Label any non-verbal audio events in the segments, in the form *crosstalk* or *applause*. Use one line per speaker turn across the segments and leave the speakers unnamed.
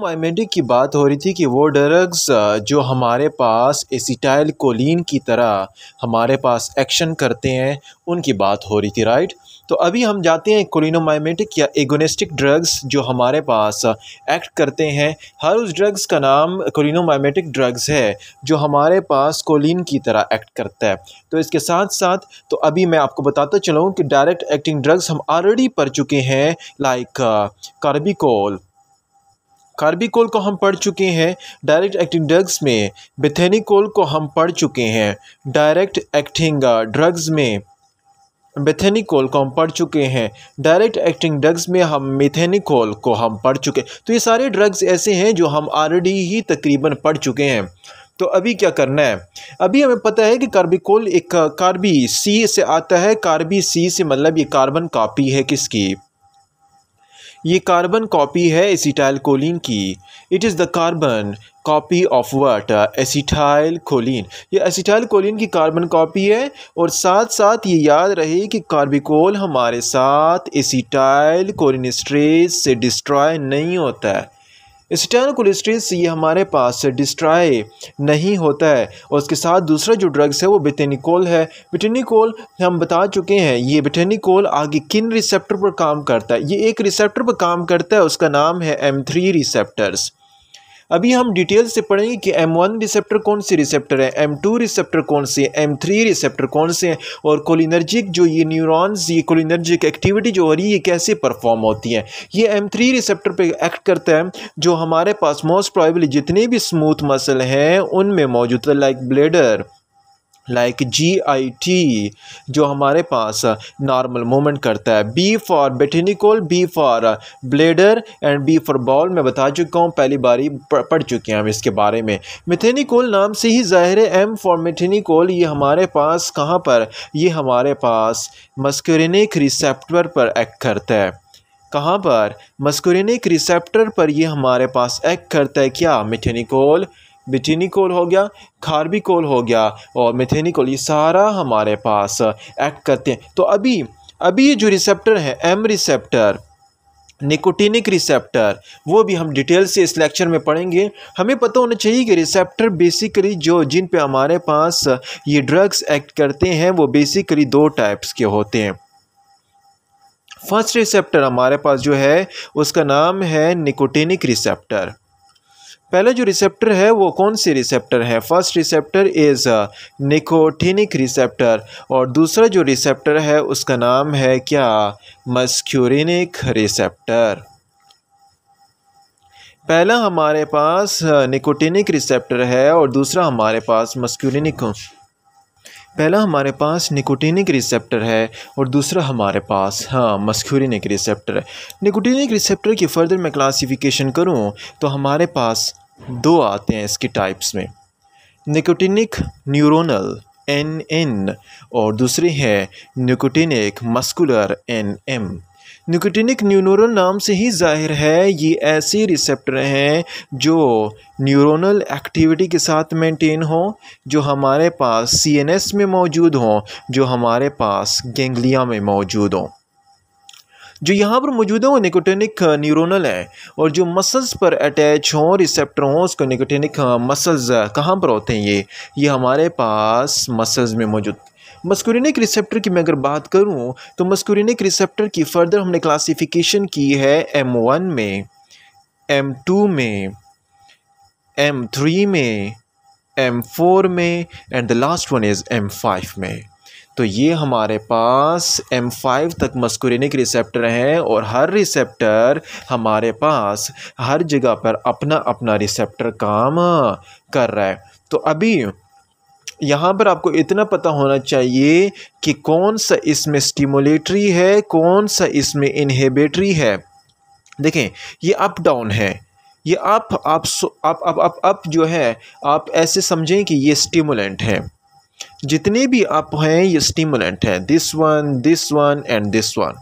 माइमेडी की बात हो रही थी कि वो ड्रग्स uh, जो हमारे पास एसिटाइल कोलिन की तरह हमारे पास एक्शन करते हैं उनकी बात हो रही थी राइट तो अभी हम जाते हैं कोलिनोमाइमेटिक या एगोनिस्टिक ड्रग्स जो हमारे पास एक्ट uh, करते हैं हर उस ड्रग्स का नाम कोलिनोमाइमेटिक ड्रग्स है जो हमारे पास कोलिन की तरह एक्ट करता है तो इसके साथ साथ तो अभी मैं आपको बताता चलूँ कि डायरेक्ट एक्टिंग ड्रग्स हम ऑलरेडी पढ़ चुके हैं लाइक कार्बिकोल uh, कार्बिकोल को हम पढ़ चुके हैं डायरेक्ट एक्टिंग ड्रग्स में बेथेनिकोल को हम पढ़ चुके हैं डायरेक्ट एक्टिंग ड्रग्स में मेथेनिकोल को हम पढ़ चुके हैं डायरेक्ट एक्टिंग ड्रग्स में हम मेथेनिकोल को हम पढ़ चुके हैं तो ये सारे ड्रग्स ऐसे हैं जो हम ऑलरेडी ही तकरीबन पढ़ चुके हैं तो अभी क्या करना है अभी हमें पता है कि कार्बिकोल एक uh, कार्बी सी से आता है कार्बी सी से मतलब ये कार्बन कापी है किसकी ये कार्बन कॉपी है एसीटाइल कोलिन की it is the carbon copy of what acetylcholine ये एसीटाइल कोलिन की कार्बन कॉपी है और साथ साथ ये याद रहे कि कार्बिकोल हमारे साथ एसीटाइल कोलिन से डिस्ट्रॉय नहीं होता है स्टेन ये हमारे पास डिस्ट्राय नहीं होता है और उसके साथ दूसरा जो ड्रग्स है वो बिटेनिकोल है बिटेनिकोल हम बता चुके हैं ये बिटेनिकोल आगे किन रिसेप्टर पर काम करता है ये एक रिसेप्टर पर काम करता है उसका नाम है एम थ्री रिसेप्टर्स अभी हम डिटेल से पढ़ेंगे कि एम वन रिसेप्टर कौन से रिसेप्टर है एम टू रिसेप्टर कौन से हैं एम थ्री रिसेप्टर कौन से हैं और कोलिनर्जिक जो ये न्यूरॉन्स ये कोलिनर्जिक एक्टिविटी जो हो रही है ये कैसे परफॉर्म होती है ये एम थ्री रिसेप्टर पर एक्ट करता है जो हमारे पास मोस्ट प्रॉबली जितने भी स्मूथ मसल हैं उनमें मौजूद है like bladder like G I T जो हमारे पास नॉर्मल मूवमेंट करता है B for bethanechol B for bladder and B for bowel मैं बता चुका हूँ पहली बारी पढ़ चुके हैं हम इसके बारे में मिथेनिकोल नाम से ही ज़ाहिर है एम फॉर मिथेनिकोल ये हमारे पास कहाँ पर ये हमारे पास मस्क्यूरिनिक रिसेप्टर पर एक्ट करता है कहाँ पर मस्क्यूरिनिक रिसेप्टर पर ये हमारे पास एक्ट करता है क्या मिथेनिकोल बिटिनी कोल हो गया खारबी कोल हो गया और मिथेनी कोल ये सारा हमारे पास एक्ट करते हैं तो अभी अभी ये जो रिसेप्टर है एम रिसेप्टर निकोटिनिक रिसेप्टर वो भी हम डिटेल से इस लेक्चर में पढ़ेंगे हमें पता होना चाहिए कि रिसेप्टर बेसिकली जो जिन पे हमारे पास ये ड्रग्स एक्ट करते हैं वो बेसिकली दो टाइप्स के होते हैं फर्स्ट रिसेप्टर हमारे पास जो है उसका नाम है निकोटिनिक रिसेप्टर पहले जो रिसेप्टर है वो कौन सी रिसेप्टर है first receptor is nicotinic receptor और दूसरा जो रिसेप्टर है उसका नाम है क्या मस्क्यूरिनिक रिसेप्टर पहला हमारे पास निकोटिनिक uh, रिसेप्टर है और दूसरा हमारे पास मस्क्यूरिनिक पहला हमारे पास निकोटिनिक रिसेप्टर है और दूसरा हमारे पास हाँ मस्क्यूरिनिक रिसेप्टर है निकोटिनिक रिसेप्टर की फ़र्दर मैं क्लासिफिकेशन करूँ तो हमारे पास दो आते हैं इसके टाइप्स में निकोटिनिक न्यूरोनल एन एन और दूसरे हैं nicotinic muscular N M nicotinic neuronal नाम से ही जाहिर है ये ऐसे रिसेप्टर हैं जो न्यूरोनल एक्टिविटी के साथ मेंटेन हों जो हमारे पास सीएनएस में मौजूद हों जो हमारे पास गेंगलिया में मौजूद हों जो यहाँ पर मौजूद है वो निकोटेनिक न्यूरोनल है और जो मसल्स पर अटैच हों रिसेप्टर हों उसको निकोटेनिक मसल्स कहाँ पर होते हैं ये ये हमारे पास मसल्स में मौजूद मस्कुरिनिक रिसेप्टर की मैं अगर बात करूँ तो मस्कुरिनिक रिसेप्टर की फ़र्दर हमने क्लासिफिकेशन की है एम वन में एम टू में एम थ्री में एम फोर में and the last one is M five में तो ये हमारे पास M5 तक मस्कुरिनिक रिसेप्टर हैं और हर रिसेप्टर हमारे पास हर जगह पर अपना अपना रिसेप्टर काम कर रहा है तो अभी यहाँ पर आपको इतना पता होना चाहिए कि कौन सा इसमें स्टिमुलेटरी है कौन सा इसमें इनहेबिटरी है देखें ये अप डाउन है ये अप आप आप, आप आप आप जो है आप ऐसे समझें कि ये स्टिमुलेंट है जितने भी अप हैं ये स्टिमुलेंट हैं this one this one and this one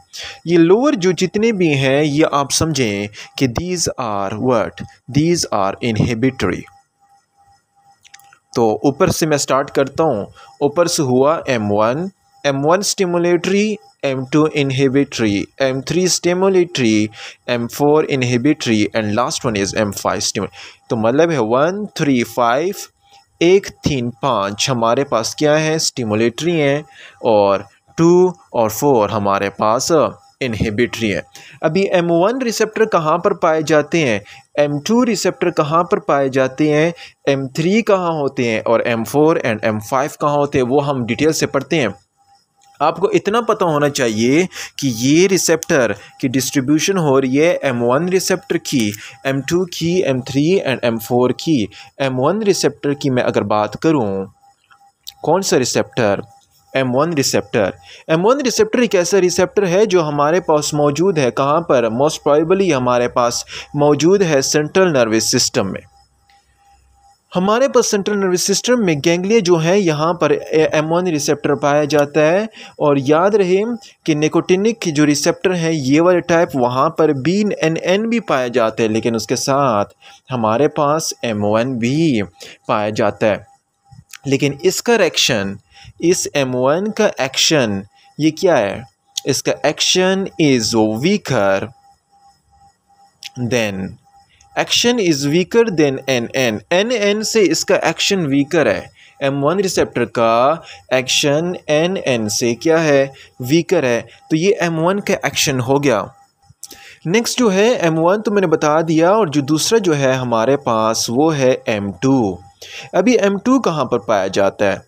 ये लोअर जो जितने भी हैं ये आप समझें कि these are what these are inhibitory तो ऊपर से मैं स्टार्ट करता हूँ ऊपर से हुआ M one M one stimulatory M two inhibitory M three stimulatory M four inhibitory and last one is M five स्टिमुल तो मतलब है वन थ्री फाइव एक तीन पाँच हमारे पास क्या है स्टिमुलेटरी हैं और टू और फोर हमारे पास इनहिबिटरी है अभी एम वन रिसेप्टर कहाँ पर पाए जाते हैं एम टू रिसेप्टर कहाँ पर पाए जाते हैं एम थ्री कहाँ होते हैं और M four and M five कहाँ होते हैं वो हम डिटेल से पढ़ते हैं आपको इतना पता होना चाहिए कि ये रिसेप्टर की डिस्ट्रीब्यूशन हो रही है एम वन रिसेप्टर की एम टू की M three and M four की एम वन रिसेप्टर की मैं अगर बात करूँ कौन सा receptor M one receptor M one receptor एक ऐसा रिसेप्टर है जो हमारे पास मौजूद है कहाँ पर मोस्ट प्रॉबली हमारे पास मौजूद है सेंट्रल नर्वस सिस्टम में हमारे पास सेंट्रल नर्वस सिस्टम में गेंगलिया जो है यहाँ पर एम वन रिसेप्टर पाया जाता है और याद रहे कि निकोटिनिक जो रिसेप्टर हैं ये वाले टाइप वहाँ पर बी एन एन भी पाए जाते हैं लेकिन उसके साथ हमारे पास एम वन भी पाया जाता है लेकिन इसका रिएक्शन इस एम वन का एक्शन ये क्या है इसका action is weaker than action is weaker than N N N N से इसका एक्शन वीकर है एम वन रिसेप्टर का एक्शन एन एन से क्या है वीकर है तो ये एम वन का एक्शन हो गया नेक्स्ट जो है एम वन तो मैंने बता दिया और जो दूसरा जो है हमारे पास वो है एम टू अभी एम टू कहाँ पर पाया जाता है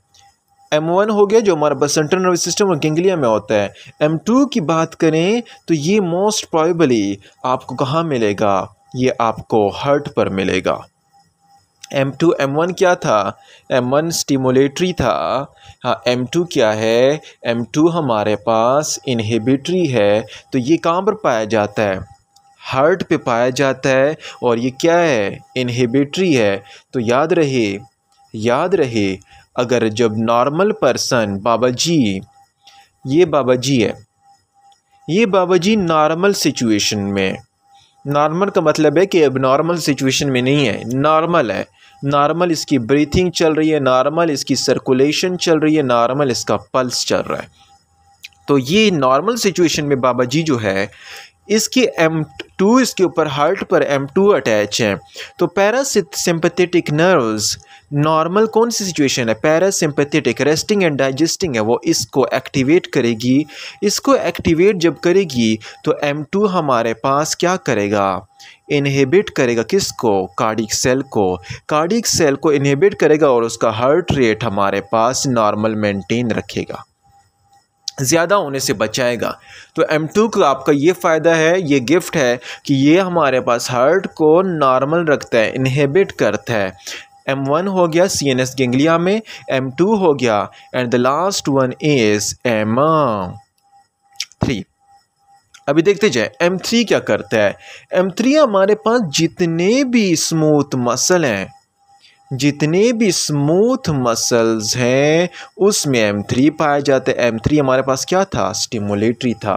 एम वन हो गया जो हमारा सेंट्रल नर्वस सिस्टम और गेंगलिया में होता है एम टू की बात करें तो ये मोस्ट प्रॉबली आपको कहाँ मिलेगा ये आपको हर्ट पर मिलेगा M2 M1 क्या था M1 स्टिमुलेटरी था हाँ M2 क्या है M2 हमारे पास इनहिबिटरी है तो ये कहाँ पर पाया जाता है हर्ट पे पाया जाता है और ये क्या है इनहिबिटरी है तो याद रहे याद रहे अगर जब नॉर्मल पर्सन बाबा जी ये बाबा जी है ये बाबा जी नॉर्मल सिचुएशन में नॉर्मल का मतलब है कि अब नॉर्मल सिचुएशन में नहीं है नॉर्मल है नॉर्मल इसकी ब्रीथिंग चल रही है नॉर्मल इसकी सर्कुलेशन चल रही है नॉर्मल इसका पल्स चल रहा है तो ये नॉर्मल सिचुएशन में बाबा जी जो है इसके एम टू इसके ऊपर हार्ट पर एम टू अटैच है तो सिंपथेटिक नर्व्स नॉर्मल कौन सी सिचुएशन है पैरासिम्पैथेटिक रेस्टिंग एंड डाइजेस्टिंग है वो इसको एक्टिवेट करेगी इसको एक्टिवेट जब करेगी तो एम टू हमारे पास क्या करेगा इनहिबिट करेगा किसको कार्डिक सेल को कार्डिक सेल को इनहिबिट करेगा और उसका हार्ट रेट हमारे पास नॉर्मल मेंटेन रखेगा ज़्यादा होने से बचाएगा तो M2 का आपका ये फ़ायदा है ये गिफ्ट है कि ये हमारे पास हार्ट को नॉर्मल रखता है इनहेबिट करता है एम वन हो गया सी एन एस गेंगलिया में एम टू हो गया and the last one is M three अभी देखते जाए एम थ्री क्या करता है एम थ्री हमारे पास जितने भी स्मूथ मसल हैं जितने भी स्मूथ मसल्स हैं उसमें एम थ्री पाया जाता है एम थ्री हमारे पास क्या था स्टिमुलेटरी था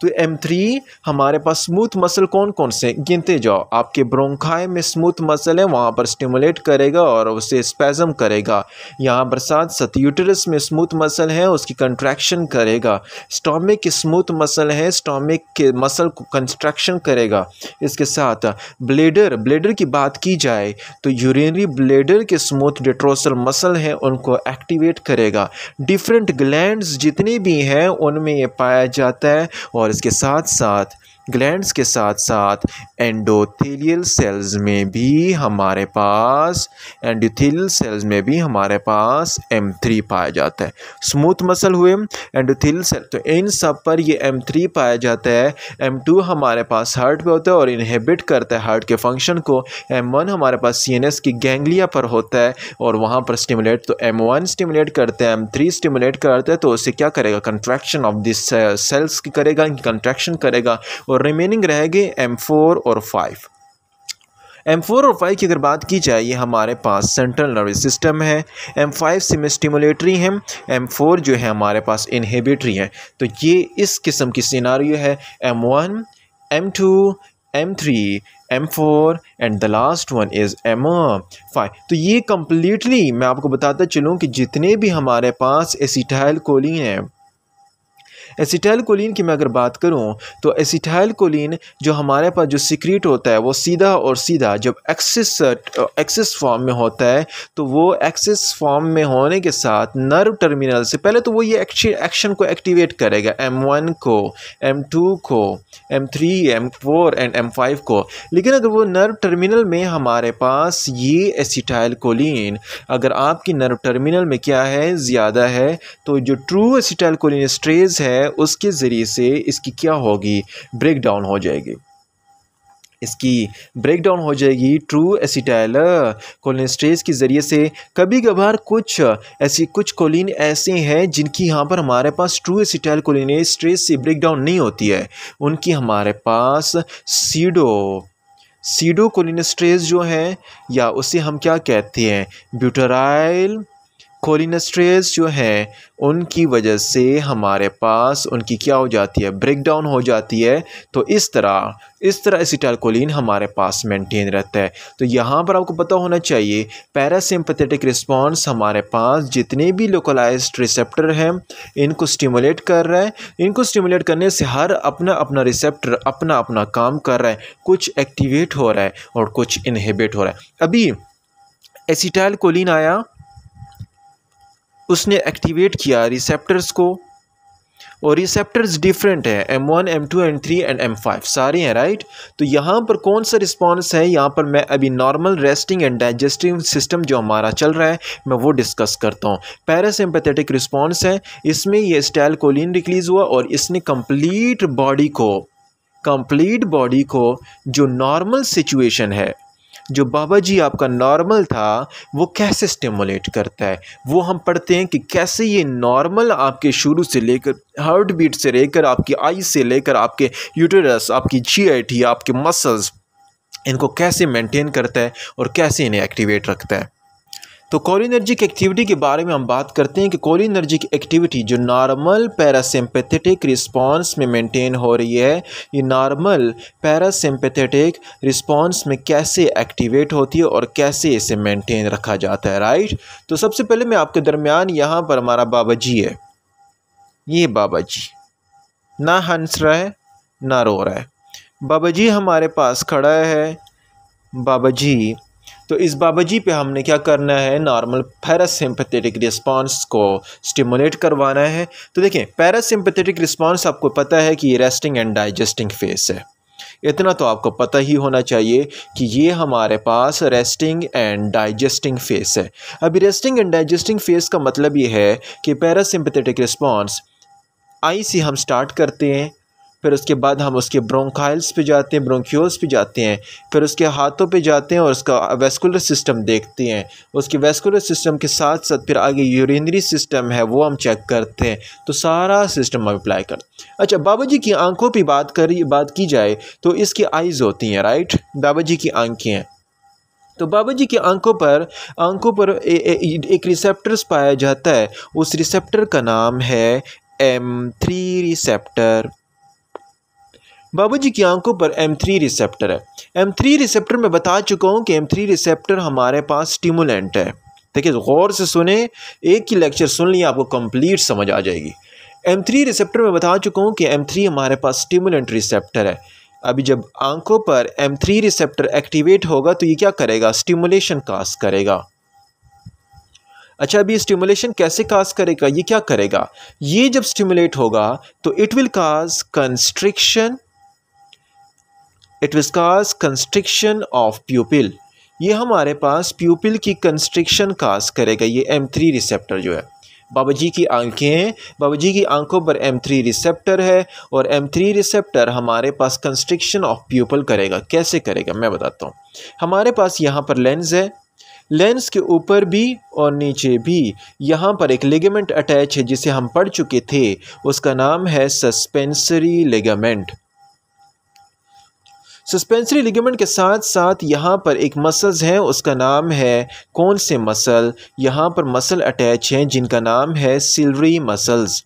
तो एम थ्री हमारे पास स्मूथ मसल कौन कौन से गिनते जाओ आपके ब्रोंखाए में स्मूथ मसल है वहाँ पर स्टिमुलेट करेगा और उसे स्पैजम करेगा यहाँ पर साथ साथ यूटरस में स्मूथ मसल है उसकी कंट्रैक्शन करेगा स्टोमिक स्मूथ मसल है स्टोमिक के मसल को कंस्ट्रक्शन करेगा इसके साथ ब्लेडर ब्लेडर की बात की जाए तो यूरिनरी ब्लेडर के स्मूथ डिट्रोसल मसल हैं उनको एक्टिवेट करेगा डिफरेंट ग्लैंड जितने भी हैं उनमें ये पाया जाता है और और इसके साथ साथ ग्लैंड्स के साथ साथ एंडोथेलियल सेल्स में भी हमारे पास एंडोथेलियल सेल्स में भी हमारे पास एम थ्री पाया जाता है स्मूथ मसल हुए एंडोथेलियल सेल तो इन सब पर ये एम थ्री पाया जाता है एम टू हमारे पास हार्ट पे होता है और इनहेबिट करता है हार्ट के फंक्शन को एम वन हमारे पास सी एन एस की गैंगलिया पर होता है और वहाँ पर स्टिमुलेट तो एम वन स्टिमुलेट करते हैं एम थ्री स्टिमुलेट करते हैं तो उससे क्या करेगा कंट्रैक्शन ऑफ दिस सेल्स की करेगा कंट्रैक्शन करेगा और और रिमेनिंग रह गए एम फोर और फाइव एम फोर और फाइव की अगर बात की जाए ये हमारे पास सेंट्रल नर्वस सिस्टम है एम फाइव सिम स्टिमुलेटरी है एम फोर जो है हमारे पास इनहेबिटरी है तो ये इस किस्म की सिनारी है M one M two M three M four and the last one is M five तो ये कम्प्लीटली मैं आपको बताता चलूँ कि जितने भी हमारे पास एसीटाइल कोलिन है एसीटाइल कोलिन की मैं अगर बात करूँ तो एसीटाइल कोलिन जो हमारे पास जो सिक्रीट होता है वो सीधा और सीधा जब एक्सेस एक्सेस फॉर्म में होता है तो वो एक्सेस फॉर्म में होने के साथ नर्व टर्मिनल से पहले तो वो ये एक्शन को एक्टिवेट करेगा एम वन को एम टू को M three M four and M five को लेकिन अगर वो नर्व टर्मिनल में हमारे पास ये एसीटाइल कोलिन अगर आपकी नर्व टर्मिनल में क्या है ज़्यादा है तो जो ट्रू एसिटाइल कोलिन स्ट्रेज है है उसके ज़रिए से इसकी क्या होगी ब्रेक डाउन हो जाएगी इसकी ब्रेक डाउन हो जाएगी ट्रू एसिटाइल कोलिनस्ट्रेज के ज़रिए से कभी कभार कुछ ऐसी कुछ कोलिन ऐसे हैं जिनकी यहाँ पर हमारे पास ट्रू एसिटाइल कोलिनस्ट्रेज से ब्रेक डाउन नहीं होती है उनकी हमारे पास सीडो सीडो कोलिनस्ट्रेज जो है या उसे हम क्या कहते हैं ब्यूटराइल कोलिनस्ट्रेस जो हैं उनकी वजह से हमारे पास उनकी क्या हो जाती है ब्रेक डाउन हो जाती है तो इस तरह इस तरह एसिटालकोलिन हमारे पास मेंटेन रहता है तो यहाँ पर आपको पता होना चाहिए पैरासिम्पथेटिक रिस्पांस हमारे पास जितने भी लोकलाइज रिसेप्टर हैं इनको स्टिमुलेट कर रहे हैं इनको स्टिमुलेट करने से हर अपना अपना रिसेप्टर अपना अपना काम कर रहा है कुछ एक्टिवेट हो रहा है और कुछ इनहेबिट हो रहा है अभी एसिटाइल कोलिन आया उसने एक्टिवेट किया रिसेप्टर्स को और रिसेप्टर्स डिफरेंट है M one M two M three and M five सारे हैं राइट तो यहाँ पर कौन सा रिस्पॉन्स है यहाँ पर मैं अभी normal resting and digestive system जो हमारा चल रहा है मैं वो डिस्कस करता हूँ पैरासिम्पथेटिक रिस्पॉन्स है इसमें ये स्टाइल कोलिन रिलीज हुआ और इसने कम्प्लीट बॉडी को कम्प्लीट बॉडी को जो नॉर्मल सिचुएशन है जो बाबा जी आपका नॉर्मल था वो कैसे स्टिमुलेट करता है वो हम पढ़ते हैं कि कैसे ये नॉर्मल आपके शुरू से लेकर हार्ट बीट से लेकर आपकी आई से लेकर आपके यूटेरस आपकी जी आपके मसल्स इनको कैसे मेंटेन करता है और कैसे इन्हें एक्टिवेट रखता है तो कोलिनर्जिक एक्टिविटी के बारे में हम बात करते हैं कि कोलिनर्जिक एक्टिविटी जो नॉर्मल पैरासिम्पेथेटिक रिस्पांस में मेंटेन हो रही है ये नॉर्मल पैरासिम्पेथेटिक रिस्पांस में कैसे एक्टिवेट होती है और कैसे इसे मेंटेन रखा जाता है राइट तो सबसे पहले मैं आपके दरमियान यहाँ पर हमारा बाबा जी है ये बाबा जी ना हंस रहा है ना रो रहा है बाबा जी हमारे पास खड़ा है बाबा जी तो इस जी पे हमने क्या करना है नॉर्मल पैरासिम्पथेटिक रिस्पांस को स्टिमुलेट करवाना है तो देखें पैरासिम्पथेटिक रिस्पांस आपको पता है कि ये रेस्टिंग एंड डाइजेस्टिंग फेस है इतना तो आपको पता ही होना चाहिए कि ये हमारे पास रेस्टिंग एंड डाइजेस्टिंग फेस है अभी रेस्टिंग एंड डाइजेस्टिंग फेस का मतलब ये है कि पैरासिम्पथेटिक रिस्पॉन्स आई से हम स्टार्ट करते हैं फिर उसके बाद हम उसके ब्रोंकाइल्स पे जाते हैं ब्रोंक्यूल्स पे जाते हैं फिर उसके हाथों पे जाते हैं और उसका वेस्कुलर सिस्टम देखते हैं उसके वेस्कुलर सिस्टम के साथ साथ फिर आगे यूरिनरी सिस्टम है वो हम चेक करते हैं तो सारा सिस्टम हम अप्लाई कर अच्छा बाबा जी की आंखों पर बात करी बात की जाए तो इसकी आइज़ होती हैं राइट बाबा जी की आंखें हैं तो बाबा जी की आंखों पर आंखों पर ए, ए, एक रिसेप्टर्स पाया जाता है उस रिसेप्टर का नाम है एम थ्री रिसेप्टर बाबूजी की आंखों पर M3 रिसेप्टर है M3 रिसेप्टर में बता चुका हूँ कि M3 रिसेप्टर हमारे पास स्टिमुलेंट है देखिए गौर से सुने एक ही लेक्चर सुन लिया आपको कंप्लीट समझ आ जाएगी M3 रिसेप्टर में बता चुका हूँ कि M3 हमारे पास स्टिमुलेंट रिसेप्टर है अभी जब आंखों पर M3 रिसेप्टर एक्टिवेट होगा तो ये क्या करेगा स्टिमुलेशन कास करेगा अच्छा अभी स्टिमुलेशन कैसे कास करेगा ये क्या करेगा ये जब स्टिमुलेट होगा तो it will cause constriction it will cause constriction of pupil ये हमारे पास प्यूपिल की कंस्ट्रिक्शन काज करेगा ये एम थ्री रिसेप्टर जो है बाबा जी की आंखें हैं बाबा जी की आंखों पर एम थ्री रिसेप्टर है और एम थ्री रिसेप्टर हमारे पास कंस्ट्रिक्शन ऑफ प्यूपल करेगा कैसे करेगा मैं बताता हूँ हमारे पास यहाँ पर लेंस है लेंस के ऊपर भी और नीचे भी यहाँ पर एक लेगामेंट अटैच है जिसे हम पढ़ चुके थे उसका नाम है सस्पेंसरी लेगामेंट सस्पेंसरी लिगमेंट के साथ साथ यहाँ पर एक मसल्स है उसका नाम है कौन से मसल यहाँ पर मसल अटैच हैं जिनका नाम है सिलरी मसल्स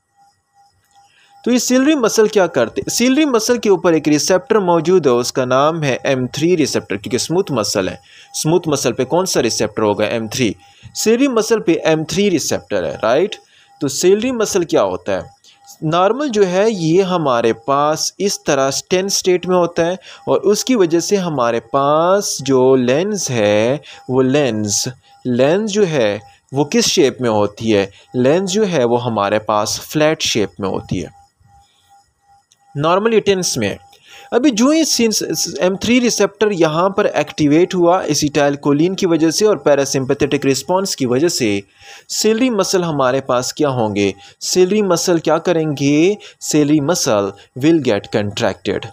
तो ये सिलरी मसल क्या करते सिलरी मसल के ऊपर एक रिसेप्टर मौजूद है उसका नाम है एम थ्री रिसेप्टर क्योंकि स्मूथ मसल है स्मूथ मसल पे कौन सा रिसेप्टर होगा एम थ्री सिलरी मसल पे एम थ्री रिसेप्टर है राइट तो सिलरी मसल क्या होता है नॉर्मल जो है ये हमारे पास इस तरह स्टेन स्टेट में होता है और उसकी वजह से हमारे पास जो लेंस है वो लेंस लेंस जो है वो किस शेप में होती है लेंस जो है वो हमारे पास फ्लैट शेप में होती है नॉर्मली टेंस में अभी जो ही सिंस एम थ्री रिसेप्टर यहाँ पर एक्टिवेट हुआ इसी कोलिन की वजह से और पैरासिम्पेथेटिक रिस्पॉन्स की वजह से सेलरी मसल हमारे पास क्या होंगे सेलरी मसल क्या करेंगे ciliary muscle will get contracted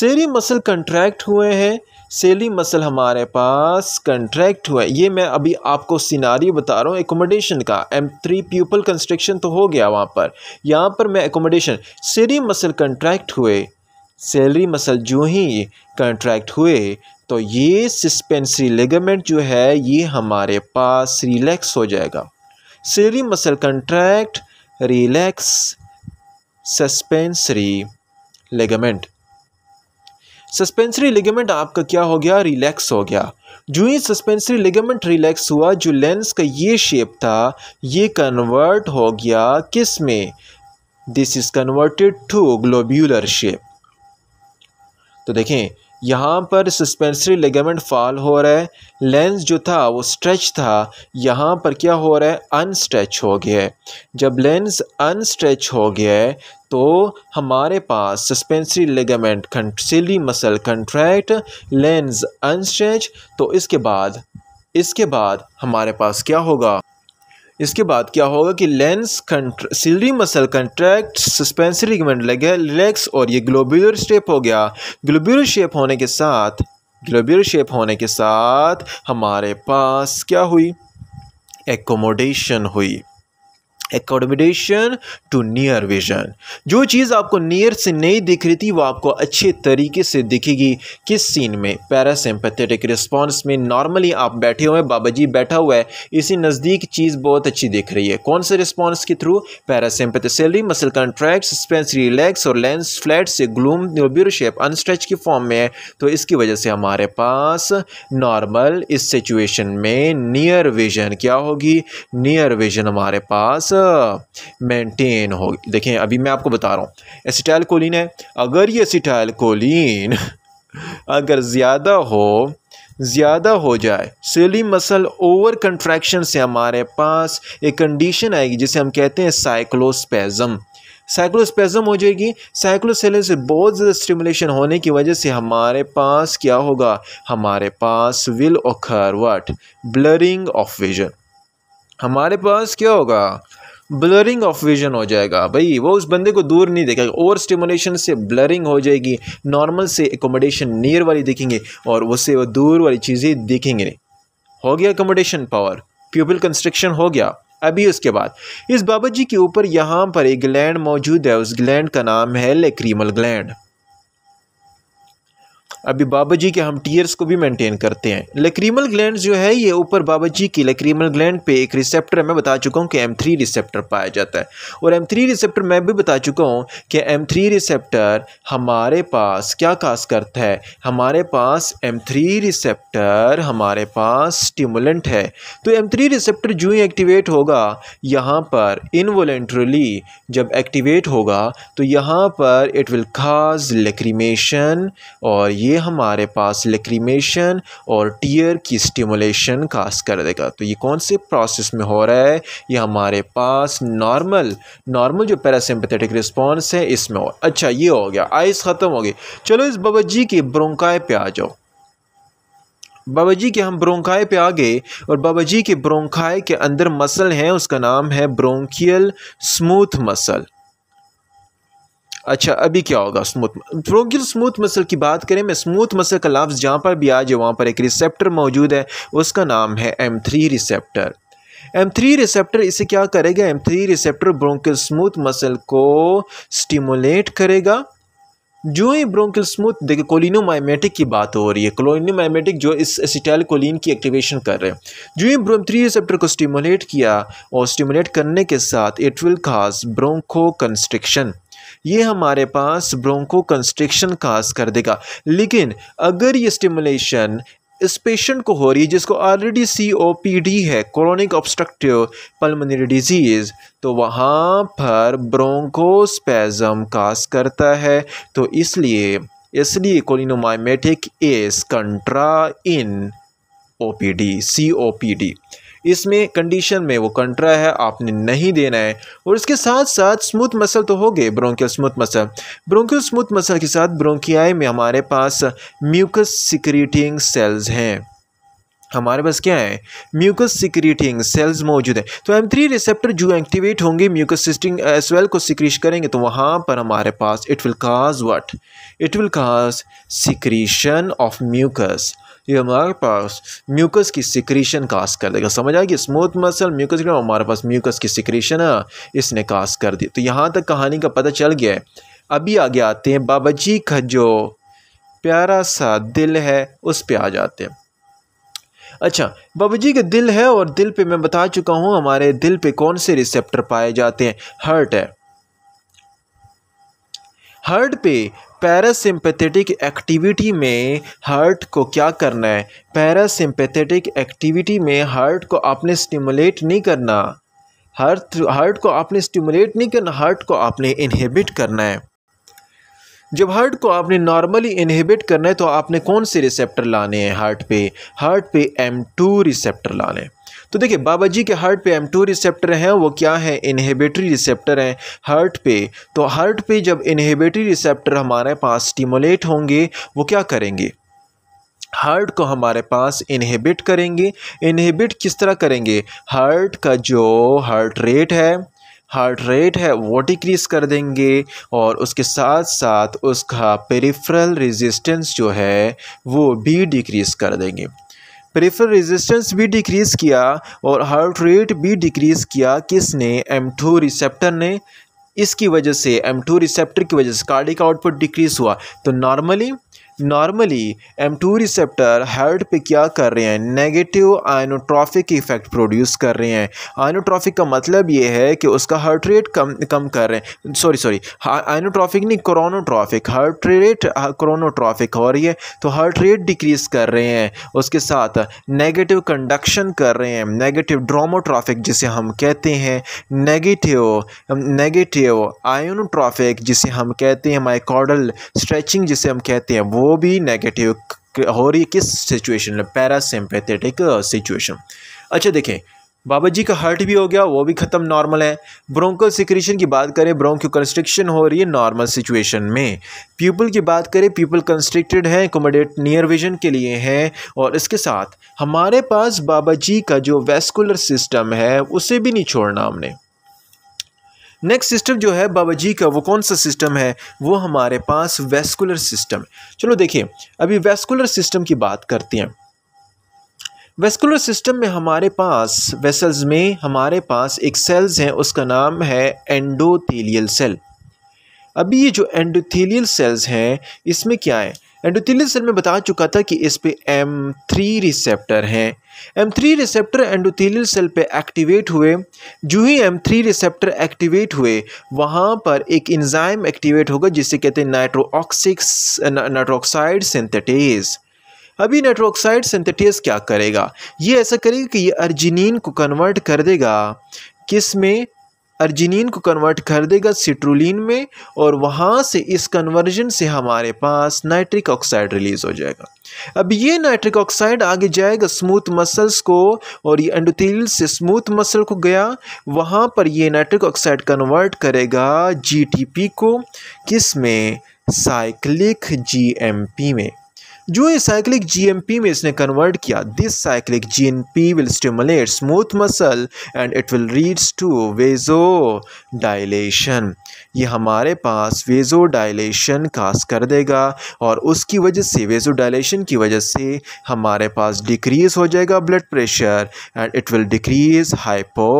ciliary muscle contract हुए हैं सेलिंग मसल हमारे पास कंट्रैक्ट हुए ये मैं अभी आपको सिनारी बता रहा हूँ एकोमोडेशन का एम थ्री प्यूपल कंस्ट्रक्शन तो हो गया वहाँ पर यहाँ पर मैं एकोमोडेशन सेलिंग मसल कंट्रैक्ट हुए सैलरी मसल जो ही कंट्रैक्ट हुए तो ये सस्पेंसरी लेगामेंट जो है ये हमारे पास रिलैक्स हो जाएगा ciliary muscle contract relax suspensory ligament suspensory ligament आपका क्या हो गया रिलैक्स हो गया जो ही सस्पेंसरी लिगामेंट रिलैक्स हुआ जो लेंस का ये शेप था ये कन्वर्ट हो गया किस में this is converted to globular shape तो देखें यहाँ पर सस्पेंसरी लिगामेंट फॉल हो रहा है लेंस जो था वो स्ट्रेच था यहाँ पर क्या हो रहा है अनस्ट्रेच हो गया है जब लेंस अनस्ट्रेच हो गया है तो हमारे पास suspensory ligament ciliary muscle contract lens unstretch तो इसके बाद इसके बाद हमारे पास क्या होगा इसके बाद क्या होगा कि lens ciliary muscle contract suspensory ligament लगे रिलैक्स और ये ग्लोबुलर शेप हो गया ग्लोबुलर शेप होने के साथ ग्लोबुलर शेप होने के साथ हमारे पास क्या हुई एकोमोडेशन हुई एकोडमिडेशन टू नियर विजन जो चीज़ आपको नियर से नहीं दिख रही थी वो आपको अच्छे तरीके से दिखेगी किस सीन में पैरासिम्पथेटिक रिस्पॉन्स में नॉर्मली आप बैठे हुए बाबा जी बैठा हुआ है इसी नज़दीक चीज़ बहुत अच्छी दिख रही है कौन से रिस्पॉन्स के through parasympathy ciliary muscle contract suspense relax और लेंस फ्लैट से ग्लूम ब्यूरो शेप अनस्ट्रेच की फॉर्म में है तो इसकी वजह से हमारे पास नॉर्मल इस सिचुएशन में नियर विजन क्या होगी नियर विजन हमारे पास मेंटेन हो देखें अभी मैं आपको बता रहा हूँ एसिटाइल कोलिन है अगर ये एसिटाइल कोलिन अगर ज़्यादा हो ज़्यादा हो जाए सेली मसल ओवर कंट्रैक्शन से हमारे पास एक कंडीशन आएगी जिसे हम कहते हैं साइक्लोस्पेज़म साइक्लोस्पेज़म हो जाएगी साइक्लोसेलर से बहुत ज़्यादा स्टिमुलेशन होने की वजह से हमारे पास क्या होगा हमारे पास will occur what blurring of vision हमारे पास क्या होगा ब्लरिंग ऑफ विजन हो जाएगा भाई वो उस बंदे को दूर नहीं देखेगा ओवर स्टिमुलेशन से ब्लरिंग हो जाएगी नॉर्मल से एकोमोडेशन नियर वाली दिखेंगे और उससे वो दूर वाली चीज़ें दिखेंगे नहीं हो गया एकोमोडेशन पावर प्यूपल कंस्ट्रक्शन हो गया अभी उसके बाद इस बाबा जी के ऊपर यहाँ पर एक ग्लैंड मौजूद है उस ग्लैंड का नाम है लेक्रीमल ग्लैंड अभी बाबा जी के हम टीयर्स को भी मेंटेन करते हैं लेक्रीमल ग्लैंड जो है ये ऊपर बाबा जी की लेक्रीमल ग्लैंड पे एक रिसेप्टर मैं बता चुका हूँ कि एम थ्री रिसेप्टर पाया जाता है और एम थ्री रिसेप्टर मैं भी बता चुका हूँ कि एम थ्री रिसेप्टर हमारे पास क्या खास करता है हमारे पास एम थ्री रिसेप्टर हमारे पास स्टिमुलेंट है तो एम थ्री रिसेप्टर जो ही एक्टिवेट होगा यहाँ पर इनवोलेंट्रली जब एक्टिवेट होगा तो यहाँ पर इट विल खास लेक्रीमेशन और ये हमारे पास लेक्रीमेशन और टीयर की स्टिमुलेशन कास्ट कर देगा तो ये कौन से प्रोसेस में हो रहा है ये हमारे पास नॉर्मल नॉर्मल जो पैरासिम्पथेटिक रिस्पॉन्स है इसमें हो अच्छा ये हो गया आइस ख़त्म हो गई चलो इस बाबा जी के ब्रोंकाए पे आ जाओ बाबा जी के हम ब्रोंकाए पे आ गए और बाबा जी के ब्रोंकाए के अंदर मसल हैं उसका नाम है ब्रोंकियल स्मूथ मसल अच्छा अभी क्या होगा स्मूथ ब्रोंकियल स्मूथ मसल की बात करें मैं स्मूथ मसल का लफ्ज़ जहाँ पर भी आ जाए वहाँ पर एक रिसेप्टर मौजूद है उसका नाम है M three receptor M three receptor इसे क्या करेगा M three receptor bronchial smooth muscle को स्टिमुलेट करेगा जो ही ब्रोंकल स्मूथ देखिए कोलिनोमाइमेटिक की बात हो रही है कोलिनोमाइमेटिक जो इस एसिटाइल कोलिन की एक्टिवेशन कर रहे हैं जो ही ब्रोम थ्री रिसेप्टर को स्टिमुलेट किया और स्टिमुलेट करने के साथ इट विल खास ब्रोंको कंस्ट्रिक्शन ये हमारे पास ब्रोंको कंस्ट्रिक्शन काज कर देगा लेकिन अगर ये स्टिमुलेशन इस पेशेंट को हो रही है जिसको already C O P D है क्रोनिक ऑब्स्ट्रक्टिव पल्मोनरी डिजीज़ तो वहाँ पर ब्रोंकोस्पैज़म काज करता है तो इसलिए इसलिए cholinomimetic is contra in O P D C O P D इसमें कंडीशन में वो कंट्रा है आपने नहीं देना है और इसके साथ साथ स्मूथ मसल तो हो गए bronchial smooth muscle bronchial smooth muscle के साथ ब्रोंकियाई में हमारे पास म्यूकस सिक्रीटिंग सेल्स हैं हमारे पास क्या है म्यूकस सिक्रीटिंग सेल्स मौजूद है तो एम थ्री रिसेप्टर जो एक्टिवेट होंगे म्यूकस सिस्टिंग वेल को सिक्रीश करेंगे तो वहाँ पर हमारे पास it will cause what it will cause secretion of mucus ये हमारे पास म्यूकस की सिक्रीशन कास कर देगा समझ आएगी स्मूथ मसल म्यूकस के हमारे पास म्यूकस की सिक्रीशन इसने कास कर दी तो यहाँ तक कहानी का पता चल गया है अभी आगे आते हैं बाबा जी का जो प्यारा सा दिल है उस पर आ जाते हैं अच्छा बाबा जी के दिल है और दिल पे मैं बता चुका हूँ हमारे दिल पे कौन से रिसेप्टर पाए जाते हैं हर्ट है हर्ट पे पैरासिम्पेथेटिक एक्टिविटी में हार्ट को क्या करना है पैरासिम्पेथेटिक एक्टिविटी में हार्ट को आपने स्टिमुलेट नहीं करना हार्ट हार्ट को आपने स्टिमुलेट नहीं करना हार्ट को आपने इनहिबिट करना है जब हार्ट को आपने नॉर्मली इनहिबिट करना है तो आपने कौन से रिसेप्टर लाने हैं हार्ट पे हार्ट पे एम टू रिसेप्टर लाने हैं तो देखिए बाबा जी के हार्ट पे एम टू रिसेप्टर हैं वो क्या हैं इनहेबिटरी रिसेप्टर हैं हार्ट पे तो हार्ट पे जब इनहेबिटरी रिसेप्टर हमारे पास स्टिमुलेट होंगे वो क्या करेंगे हार्ट को हमारे पास इनहेबिट करेंगे इनहेबिट किस तरह करेंगे हार्ट का जो हार्ट रेट है हार्ट रेट है वो डिक्रीज कर देंगे और उसके साथ साथ उसका पेरिफ्रल रेजिस्टेंस जो है वो भी डिक्रीज कर देंगे प्रेफर रेजिस्टेंस भी डिक्रीज़ किया और हार्ट रेट भी डिक्रीज़ किया किसने एम टू रिसेप्टर ने इसकी वजह से एम टू रिसेप्टर की वजह से कार्डिक आउटपुट डिक्रीज़ हुआ तो normally normally M two receptor heart पे क्या कर रहे हैं नेगेटिव आइनोट्रॉफिक इफेक्ट प्रोड्यूस कर रहे हैं आइनोट्रॉफिक का मतलब ये है कि उसका हर्ट रेट कम कम कर रहे हैं सॉरी सॉरी आइनोट्रॉफिक नहीं क्रोनोट्रॉफिक हर्ट रेट क्रोनोट्रॉफिक हो रही है तो हर्ट रेट डिक्रीज़ कर रहे हैं उसके साथ नेगेटिव कंडक्शन कर रहे हैं नेगेटिव ड्रोमोट्रॉफिक जिसे हम कहते हैं नेगेटिव नेगेटिव आयोनोट्रॉफिक जिसे हम कहते हैं माइकॉडल स्ट्रेचिंग जिसे हम कहते हैं वो वो भी नेगेटिव हो रही किस सिचुएशन में पैरासिम्पेथेटिक सिचुएशन uh, अच्छा देखें बाबा जी का हर्ट भी हो गया वो भी ख़त्म नॉर्मल है ब्रोंकल सिक्रीशन की बात करें ब्रोंक्यू कंस्ट्रिक्शन हो रही है नॉर्मल सिचुएशन में पीपल की बात करें पीपल कंस्ट्रिक्टेड है एकोमोडेट नियर विजन के लिए हैं और इसके साथ हमारे पास बाबा जी का जो वेस्कुलर सिस्टम है उसे भी नहीं छोड़ना हमने नेक्स्ट सिस्टम जो है बाबा जी का वो कौन सा सिस्टम है वो हमारे पास वेस्कुलर सिस्टम चलो देखिए अभी वेस्कुलर सिस्टम की बात करते हैं वेस्कुलर सिस्टम में हमारे पास वेसल्स में हमारे पास एक सेल्स हैं उसका नाम है एंडोथेलियल सेल अभी ये जो एंडोथेलियल सेल्स हैं इसमें क्या है एंडोथेलियल सेल में बता चुका था कि इस पे एम थ्री रिसेप्टर हैं M three receptor endothelial cell पे एक्टिवेट हुए जो ही एम थ्री रिसेप्टर एक्टिवेट हुए वहाँ पर एक इंजाइम एक्टिवेट होगा जिसे कहते हैं नाइट्रोऑक्सिक्स नाइट्रोक्साइड सिंथेटेज अभी नाइट्रोक्साइड सिंथेटेज क्या करेगा ये ऐसा करेगा कि ये अर्जिनिन को कन्वर्ट कर देगा किस में अर्जिनिन को कन्वर्ट कर देगा सिट्रुलिन में और वहाँ से इस कन्वर्जन से हमारे पास नाइट्रिक ऑक्साइड रिलीज़ हो जाएगा अब ये नाइट्रिक ऑक्साइड आगे जाएगा स्मूथ मसल्स को और ये एंडोथील से स्मूथ मसल को गया वहाँ पर ये नाइट्रिक ऑक्साइड कन्वर्ट करेगा जीटीपी को किस में साइक्लिक जीएमपी में जो ये साइक्लिक जीएमपी में इसने कन्वर्ट किया this cyclic GMP will stimulate smooth muscle and it will leads to vasodilation ये हमारे पास वेजो डायलेशन कास कर देगा और उसकी वजह से वेजो डायलेशन की वजह से हमारे पास डिक्रीज हो जाएगा blood pressure and it will decrease 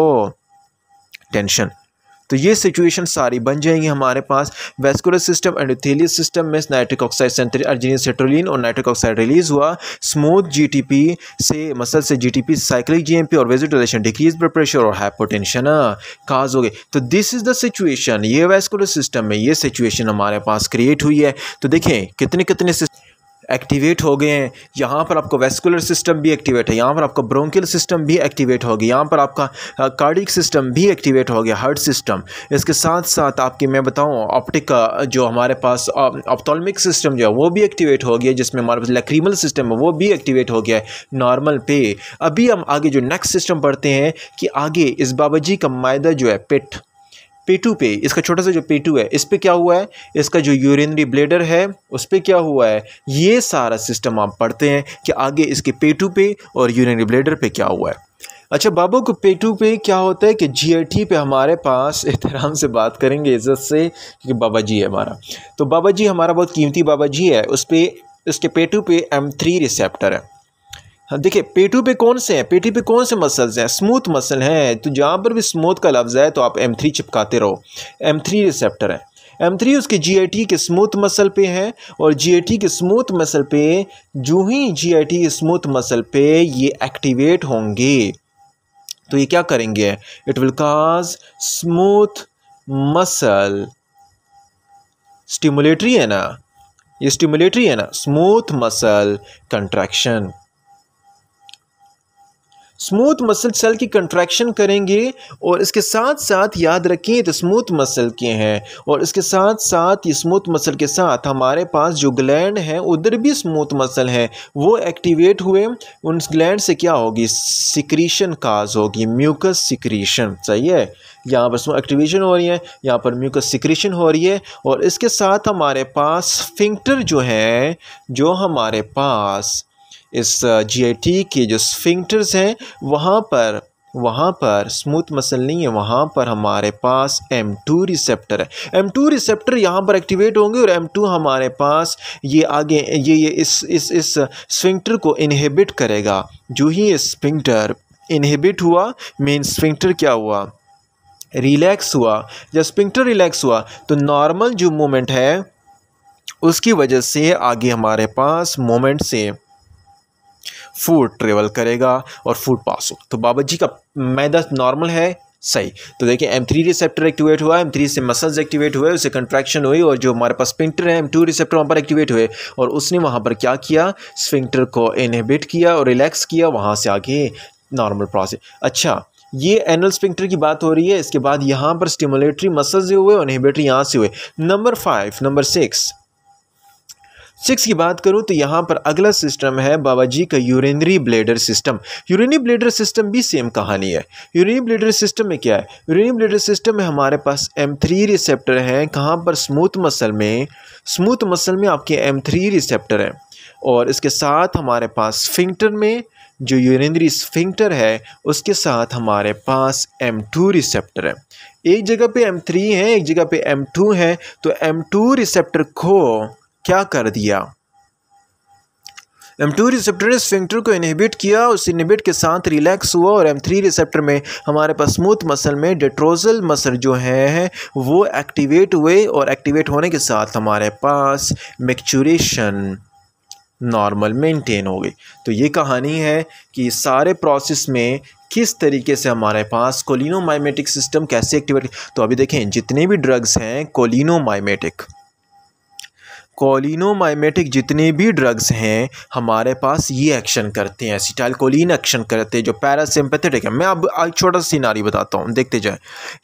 hypotension तो ये सिचुएशन सारी बन जाएंगी हमारे पास वेस्कुलर सिस्टम एंडोथेलियल सिस्टम में नाइट्रिक ऑक्साइड सेंथरी सेट्रोलिन और नाइट्रिक ऑक्साइड रिलीज हुआ स्मूथ जीटीपी से मसल से जीटीपी साइक्लिक जीएमपी और वेजिटेशन डिक्रीज ब्लड प्रेशर और हाइपोटेंशन काज हो गए तो दिस इज़ द सिचुएशन ये वेस्कुलर सिस्टम में ये सिचुएशन हमारे पास क्रिएट हुई है तो देखें कितने कितने सिस्टम एक्टिवेट हो गए हैं यहाँ पर आपका वेस्कुलर सिस्टम भी एक्टिवेट है यहाँ पर आपका ब्रोंकियल सिस्टम भी एक्टिवेट हो गया यहाँ पर आपका कार्डिक सिस्टम भी एक्टिवेट हो गया हार्ट सिस्टम इसके साथ साथ आपकी मैं बताऊँ ऑप्टिक का जो हमारे पास ऑप्टोलमिक सिस्टम जो है वो भी एक्टिवेट हो गया जिसमें हमारे पास लेक्रीमल सिस्टम है वो भी एक्टिवेट हो गया है नॉर्मल पे अभी हम आगे जो नेक्स्ट सिस्टम पढ़ते हैं कि आगे इस बाबा जी का मायदा जो है पिट पेटू पे इसका छोटा सा जो पेटू है इस पर क्या हुआ है इसका जो यूरिनरी ब्लेडर है उस पर क्या हुआ है ये सारा सिस्टम आप पढ़ते हैं कि आगे इसके पेटू पे और यूरिनरी ब्लेडर पे क्या हुआ है अच्छा बाबू को पेटू पे क्या होता है कि जीएटी पे हमारे पास *laughs* एहतराम से बात करेंगे इज़्ज़त से क्योंकि बाबा जी है हमारा तो बाबा जी हमारा बहुत कीमती बाबा जी है उस पर उसके पेटू पे एम थ्री रिसेप्टर है हाँ, देखिए पेटू पे कौन से हैं पेटी पे कौन से मसल्स हैं स्मूथ मसल हैं तो जहाँ पर भी स्मूथ का लफ्ज़ है तो आप एम थ्री चिपकाते रहो एम थ्री रिसेप्टर है एम थ्री उसके जी आई टी के स्मूथ मसल पे हैं और जी आई टी के स्मूथ मसल पे जो ही जी आई टी के स्मूथ मसल पे ये एक्टिवेट होंगे तो ये क्या करेंगे it will cause smooth muscle stimulatory है ना ये स्टिमुलेटरी है ना smooth muscle contraction smooth muscle cell की कंट्रैक्शन करेंगे और इसके साथ साथ याद रखें तो स्मूथ मसल के हैं और इसके साथ साथ ये स्मूथ मसल के साथ हमारे पास जो ग्लैंड हैं उधर भी स्मूथ मसल हैं वो एक्टिवेट हुए उन ग्लैंड से क्या होगी सिक्रीशन काज होगी म्यूकस सिक्रीशन सही है यहाँ पर एक्टिवेशन हो रही है यहाँ पर म्यूकस सिक्रीशन हो रही है और इसके साथ हमारे पास फिंक्टर जो हैं जो हमारे पास इस टी के जो स्फिंक्टर्स हैं वहाँ पर वहाँ पर स्मूथ मसल नहीं है वहाँ पर हमारे पास एम टू रिसेप्टर है एम टू रिसेप्टर यहाँ पर एक्टिवेट होंगे और एम टू हमारे पास ये आगे ये ये इस इस इस स्विंक्टर को इनहिबिट करेगा जो ही स्पिंक्टर इनहिबिट हुआ मेन स्विंक्टर क्या हुआ रिलैक्स हुआ जब स्पिंक्टर रिलैक्स हुआ तो नॉर्मल जो मोमेंट है उसकी वजह से आगे हमारे पास मोमेंट से फूड ट्रेवल करेगा और फूड पास हो तो बाबा जी का मैदा नॉर्मल है सही तो देखिए एम थ्री रिसेप्टर एक्टिवेट हुआ एम थ्री से मसल्स एक्टिवेट हुए उसे कंट्रैक्शन हुई और जो हमारे पास स्पिंक्टर है एम टू रिसेप्टर वहाँ पर एक्टिवेट हुए और उसने वहाँ पर क्या किया स्पिंक्टर को इनहिबिट किया और रिलैक्स किया वहाँ से आगे नॉर्मल प्रोसेस अच्छा ये एनल स्पिंक्टर की बात हो रही है इसके बाद यहाँ पर स्टिमुलेटरी मसल्स हुए और इनहिबिटरी यहाँ से हुए number five number six six की बात करूँ तो यहाँ पर अगला सिस्टम है बाबा जी का urinary bladder system urinary bladder system भी सेम कहानी है यूरिनरी ब्लेडर सिस्टम में क्या है यूरिनरी ब्लेडर सिस्टम में हमारे पास एम थ्री रिसेप्टर हैं कहाँ पर स्मूथ मसल में स्मूथ मसल में आपके एम थ्री रिसेप्टर हैं और इसके साथ हमारे पास स्फिंक्टर में जो यूरेनरी स्फिंक्टर है उसके साथ हमारे पास एम टू रिसेप्टर है एक जगह पे एम थ्री है एक जगह पे एम टू है तो एम टू रिसेप्टर को क्या कर दिया एम टू रिसेप्टर ने स्विंगटर को इनहिबिट किया उस इनहिबिट के साथ रिलैक्स हुआ और एम थ्री रिसेप्टर में हमारे पास स्मूथ मसल में डेट्रोजल मसल जो है वो एक्टिवेट हुए और एक्टिवेट होने के साथ हमारे पास मिक्चुरेशन नॉर्मल मेंटेन हो गई तो ये कहानी है कि सारे प्रोसेस में किस तरीके से हमारे पास कोलिनोमाइमेटिक सिस्टम कैसे एक्टिवेट तो अभी देखें जितने भी ड्रग्स हैं कोलिनोमाइमेटिक कोलिनोमाइमेटिक जितने भी ड्रग्स हैं हमारे पास ये एक्शन करते हैं सिटाइल कोलिन एक्शन करते हैं जो पैरासिम्पेथेटिक है मैं अब एक छोटा सा सीनारी बताता हूँ देखते जाए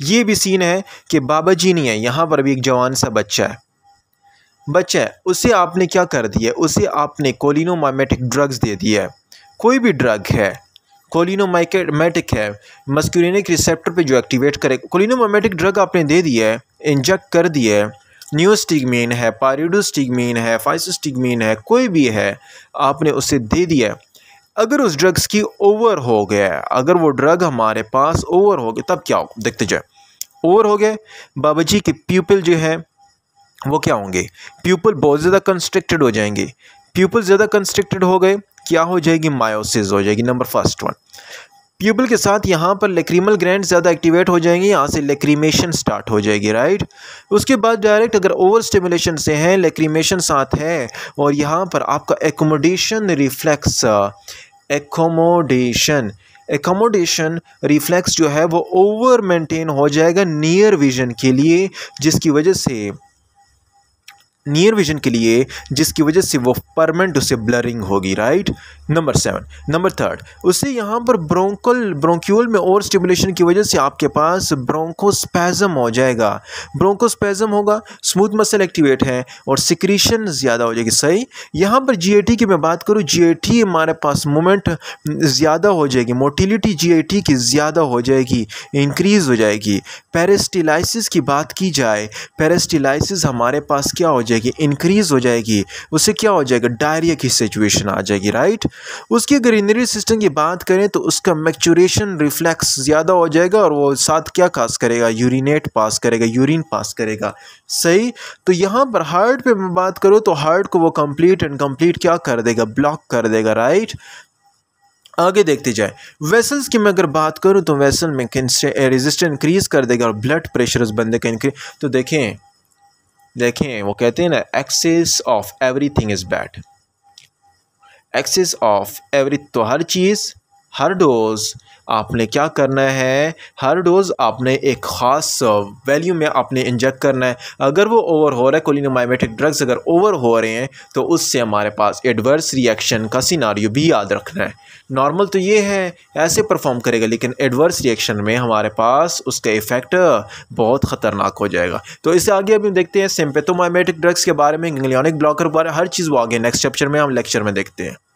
ये भी सीन है कि बाबा जी नहीं है यहाँ पर भी एक जवान सा बच्चा है बच्चा है उसे आपने क्या कर दिया उसे आपने कोलिनोमाइमेटिक ड्रग्स दे दिया है कोई भी ड्रग है कोलिनोमाइकेटमेटिक है मस्क्यूरिनिक रिसेप्टर पे जो एक्टिवेट करे कोलिनोमाइमेटिक ड्रग आपने दे दिया है इंजेक्ट कर दिया है न्यूस्टिगमीन है पारिडोस्टिगमीन है फाइसोस्टिगमीन है कोई भी है आपने उसे दे दिया अगर उस ड्रग्स की ओवर हो गया अगर वो ड्रग हमारे पास ओवर हो गया तब क्या हो देखते जाए ओवर हो गए बाबा जी के प्यूपल जो है वो क्या होंगे प्यूपल बहुत ज़्यादा कंस्ट्रिक्टेड हो जाएंगे प्यूपल ज़्यादा कंस्ट्रिक्टेड हो गए क्या हो जाएगी मायोसिस हो जाएगी नंबर फर्स्ट वन प्यूबल के साथ यहाँ पर लेक्रीमल ग्रैंड ज़्यादा एक्टिवेट हो जाएंगे यहाँ से लेक्रीमेशन स्टार्ट हो जाएगी राइट उसके बाद डायरेक्ट अगर ओवर स्टिमुलेशन से हैं लेक्रीमेशन साथ है और यहाँ पर आपका accommodation reflex accommodation accommodation reflex जो है वो ओवर मेंटेन हो जाएगा नियर विजन के लिए जिसकी वजह से नियर विजन के लिए जिसकी वजह से वो परमानेंट उसे ब्लरिंग होगी right number seven number third उससे यहाँ पर ब्रोंकल ब्रोंक्यूल में ओवर स्टिमुलेशन की वजह से आपके पास ब्रोंकोस्पैज़म हो जाएगा ब्रोंकोस्पैज़म होगा स्मूथ मसल एक्टिवेट है और सिक्रीशन ज़्यादा हो जाएगी सही यहाँ पर जी की मैं बात करूँ जी हमारे पास मोमेंट ज़्यादा हो जाएगी मोटिलिटी जी की ज़्यादा हो जाएगी इंक्रीज़ हो जाएगी पेरेस्टिलाइसिस की बात की जाए पेरेस्टिलाइसिस हमारे पास क्या हो जाएगी जाएगी इंक्रीज़ हो जाएगी उससे क्या हो जाएगा डायरिया की सिचुएशन आ जाएगी राइट उसकी अगर इनरी सिस्टम की बात करें तो उसका मैक्चुरेशन रिफ्लैक्स ज़्यादा हो जाएगा और वो साथ क्या पास करेगा यूरिनेट पास करेगा यूरिन पास करेगा सही तो यहाँ पर हार्ट पर मैं बात करूँ तो हार्ट को वो कम्प्लीट एंड कम्प्लीट क्या कर देगा ब्लॉक कर देगा राइट आगे देखते जाए वेसल्स की मैं अगर बात करूं तो वेसल में रेजिस्टेंस इंक्रीज कर देगा और ब्लड प्रेशर उस बंदे का इंक्रीज तो देखें देखें वो कहते हैं ना excess of everything is bad excess of every तो हर चीज़ हर डोज़ आपने क्या करना है हर डोज़ आपने एक ख़ास वैल्यू में आपने इंजेक्ट करना है अगर वो ओवर हो रहा है कोलिनोमाइमेटिक ड्रग्स अगर ओवर हो रहे हैं तो उससे हमारे पास एडवर्स रिएक्शन का सिनारियो भी याद रखना है नॉर्मल तो ये है ऐसे परफॉर्म करेगा लेकिन एडवर्स रिएक्शन में हमारे पास उसका इफ़ेक्ट बहुत ख़तरनाक हो जाएगा तो इससे आगे अभी हम देखते हैं सिम्पेथोमाइमेटिक ड्रग्स के बारे में गंगलियोनिक ब्लॉकर के बारे में हर चीज़ वो आगे नेक्स्ट चैप्चर में हम लेक्चर में देखते हैं